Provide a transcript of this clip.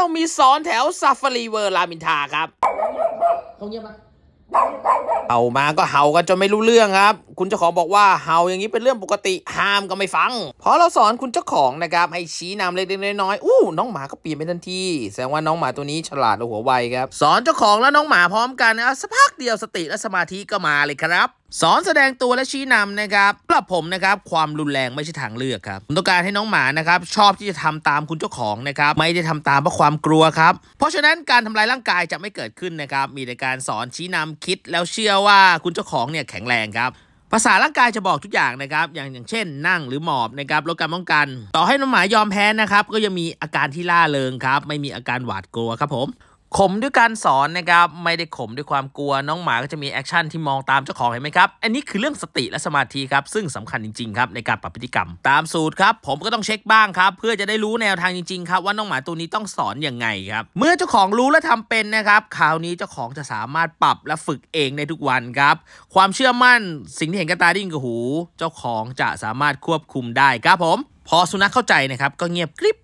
เรามีสอนแถวซาฟารีเวอร์ลามินทาครับเขาีะเอามาก็เห่ากันจนไม่รู้เรื่องครับ คุณเจ้าของบอกว่าเห่าอย่างนี้เป็นเรื่องปกติห้ามก็ไม่ฟังเพราะเราสอนคุณเจ้าของนะครับให้ชี้นำเล็กๆน้อยๆอู้น้องหมาก็เปลี่ยนไปทันทีแสดงว่าน้องหมาตัวนี้ฉลาดและหัวไวครับ สอนเจ้าของและน้องหมาพร้อมกันนะสักพักเดียวสติและสมาธิก็มาเลยครับสอนแสดงตัวและชี้นำนะครับสำหรับผมนะครับความรุนแรงไม่ใช่ทางเลือกครับผมต้องการให้น้องหมานะครับชอบที่จะทำตามคุณเจ้าของนะครับไม่ได้ทำตามเพราะความกลัวครับเพราะฉะนั้นการทำลายร่างกายจะไม่เกิดขึ้นนะครับมีแต่การสอนชี้นำคิดแล้วเชื่อว่าคุณเจ้าของเนี่ยแข็งแรงครับ ภาษาร่างกายจะบอกทุกอย่างนะครับอย่าง อย่างเช่นนั่งหรือหมอบนะครับลดการป้องกัน ต่อให้น้องหมายอมแพ้นะครับก็ยังมีอาการที่ล่าเริงครับไม่มีอาการหวาดกลัวครับผมข่มด้วยการสอนนะครับไม่ได้ข่มด้วยความกลัวน้องหมาก็จะมีแอคชั่นที่มองตามเจ้าของเห็นไหมครับ อันนี้คือเรื่องสติและสมาธิครับซึ่งสำคัญจริงๆครับในการปรับพฤติกรรมตามสูตรครับ ผมก็ต้องเช็คบ้างครับ เพื่อจะได้รู้แนวทางจริงๆครับว่า น้องหมาตัวนี้ต้องสอนอยังไงครับ เมื่อเจ้าของรู้และทำเป็นนะครับคราวนี้เจ้าของจะสามารถปรับและฝึกเองในทุกวันครับความเชื่อมั่นสิ่งที่เห็นกับตาดิ้นกับหู เจ้าของจะสามารถควบคุมได้ครับผม พอสุนัขเข้าใจนะครับก็เงียบกริบ